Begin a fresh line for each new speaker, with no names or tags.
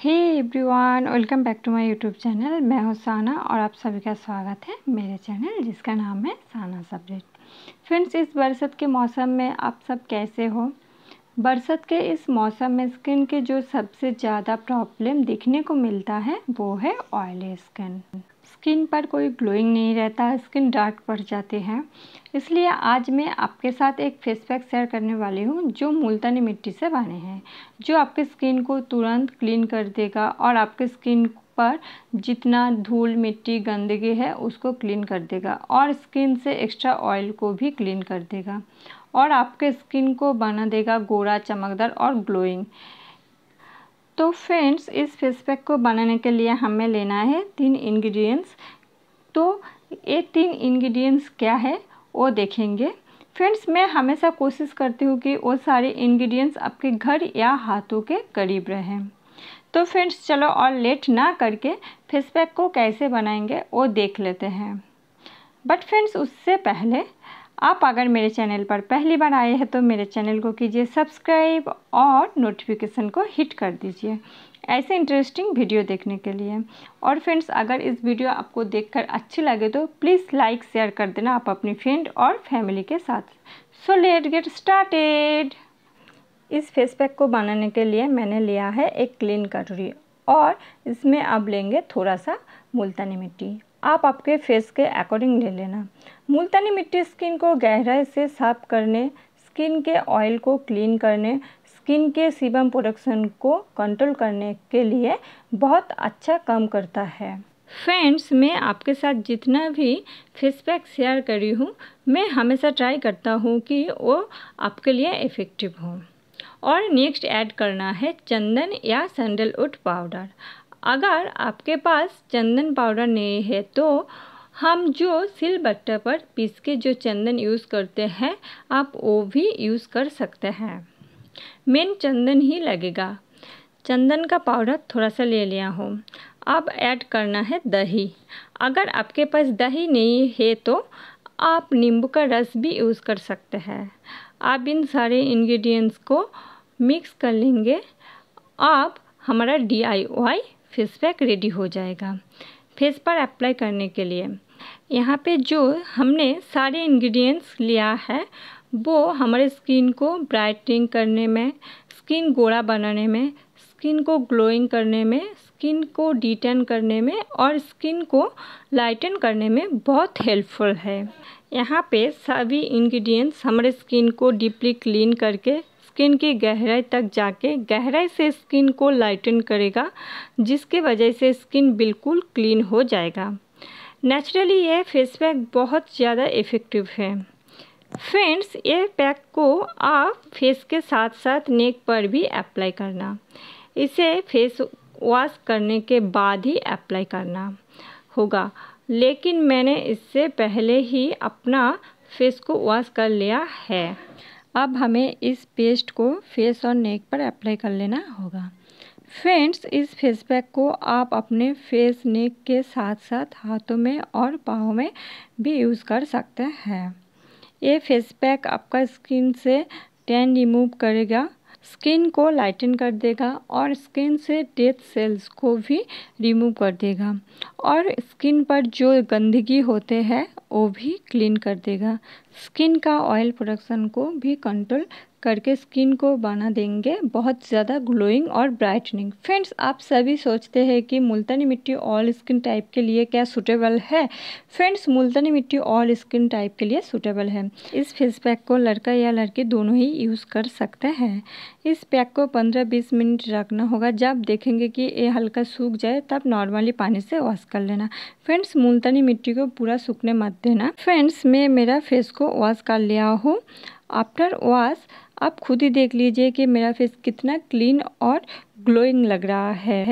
Hey everyone welcome back to my YouTube channel मैं हूँ साना और आप सभी का स्वागत है मेरे चैनल जिसका नाम है साना सबरेट फ्रेंड्स इस बरसात के मौसम में आप सब कैसे हो बरसात के इस मौसम में स्किन के जो सबसे ज़्यादा प्रॉब्लम देखने को मिलता है वो है ऑयली स्किन स्किन पर कोई ग्लोइंग नहीं रहता स्किन डार्क पड़ जाते हैं इसलिए आज मैं आपके साथ एक फेस पैक शेयर करने वाली हूँ जो मुल्तानी मिट्टी से बने हैं जो आपके स्किन को तुरंत क्लीन कर देगा और आपके स्किन पर जितना धूल मिट्टी गंदगी है उसको क्लीन कर देगा और स्किन से एक्स्ट्रा ऑयल को भी क्लीन कर देगा और आपके स्किन को बना देगा गोरा चमकदार और ग्लोइंग तो फ्रेंड्स इस फेस पैक को बनाने के लिए हमें लेना है तीन इंग्रेडिएंट्स तो ये तीन इंग्रेडिएंट्स क्या है वो देखेंगे फ्रेंड्स मैं हमेशा कोशिश करती हूँ कि वो सारे इंग्रेडिएंट्स आपके घर या हाथों के करीब रहें तो फ्रेंड्स चलो और लेट ना करके फेस पैक को कैसे बनाएंगे वो देख लेते हैं बट फ्रेंड्स उससे पहले आप अगर मेरे चैनल पर पहली बार आए हैं तो मेरे चैनल को कीजिए सब्सक्राइब और नोटिफिकेशन को हिट कर दीजिए ऐसे इंटरेस्टिंग वीडियो देखने के लिए और फ्रेंड्स अगर इस वीडियो आपको देखकर अच्छी लगे तो प्लीज़ लाइक शेयर कर देना आप अपनी फ्रेंड और फैमिली के साथ सो लेट गेट स्टार्टेड इस फेस पैक को बनाने के लिए मैंने लिया है एक क्लीन कटोरी और इसमें आप लेंगे थोड़ा सा मुल्तानी मिट्टी आप आपके फेस के अकॉर्डिंग ले लेना मुल्तानी मिट्टी स्किन को गहराई से साफ करने स्किन के ऑयल को क्लीन करने स्किन के सीबम प्रोडक्शन को कंट्रोल करने के लिए बहुत अच्छा काम करता है फ्रेंड्स मैं आपके साथ जितना भी फेस पैक शेयर करी हूँ मैं हमेशा ट्राई करता हूँ कि वो आपके लिए इफ़ेक्टिव हो और नेक्स्ट ऐड करना है चंदन या सैंडलवुड पाउडर अगर आपके पास चंदन पाउडर नहीं है तो हम जो सिल बट्टर पर पीस के जो चंदन यूज़ करते हैं आप वो भी यूज़ कर सकते हैं मेन चंदन ही लगेगा चंदन का पाउडर थोड़ा सा ले लिया हो अब ऐड करना है दही अगर आपके पास दही नहीं है तो आप नींबू का रस भी यूज़ कर सकते हैं आप इन सारे इंग्रेडिएंट्स को मिक्स कर लेंगे आप हमारा D I Y face pack ready हो जाएगा फेस पर अप्लाई करने के लिए यहाँ पे जो हमने सारे इंग्रेडिएंट्स लिया है वो हमारे स्किन को ब्राइटनिंग करने में स्किन गोरा बनाने में स्किन को ग्लोइंग करने में स्किन को डिटेन करने में और स्किन को लाइटन करने में बहुत हेल्पफुल है यहाँ पे सभी इंग्रेडिएंट्स हमारे स्किन को डीपली क्लीन करके स्किन की गहराई तक जाके गहराई से स्किन को लाइटन करेगा जिसके वजह से स्किन बिल्कुल क्लीन हो जाएगा नेचुरली ये फेस पैक बहुत ज़्यादा इफ़ेक्टिव है फ्रेंड्स ये पैक को आप फेस के साथ साथ नेक पर भी अप्लाई करना इसे फेस वॉश करने के बाद ही अप्लाई करना होगा लेकिन मैंने इससे पहले ही अपना फेस को वॉश कर लिया है अब हमें इस पेस्ट को फेस और नेक पर अप्लाई कर लेना होगा फ्रेंड्स इस फेस पैक को आप अपने फेस नेक के साथ साथ हाथों में और पाँव में भी यूज़ कर सकते हैं ये फेस पैक आपका स्किन से टैन रिमूव करेगा स्किन को लाइटन कर देगा और स्किन से डेथ सेल्स को भी रिमूव कर देगा और स्किन पर जो गंदगी होते हैं वो भी क्लीन कर देगा स्किन का ऑयल प्रोडक्शन को भी कंट्रोल करके स्किन को बना देंगे बहुत ज़्यादा ग्लोइंग और ब्राइटनिंग फ्रेंड्स आप सभी सोचते हैं कि मुल्तानी मिट्टी ऑल स्किन टाइप के लिए क्या सूटेबल है फ्रेंड्स मुल्तानी मिट्टी ऑल स्किन टाइप के लिए सूटेबल है इस फेस पैक को लड़का या लड़की दोनों ही यूज़ कर सकते हैं इस पैक को पंद्रह बीस मिनट रखना होगा जब देखेंगे कि ये हल्का सूख जाए तब नॉर्मली पानी से वॉश कर लेना फ्रेंड्स मुल्तानी मिट्टी को पूरा सूखने मत देना फ्रेंड्स मैं मेरा फेस को वॉश कर लिया हूँ आफ्टर वॉश आप खुद ही देख लीजिए कि मेरा फेस कितना क्लीन और ग्लोइंग लग रहा है।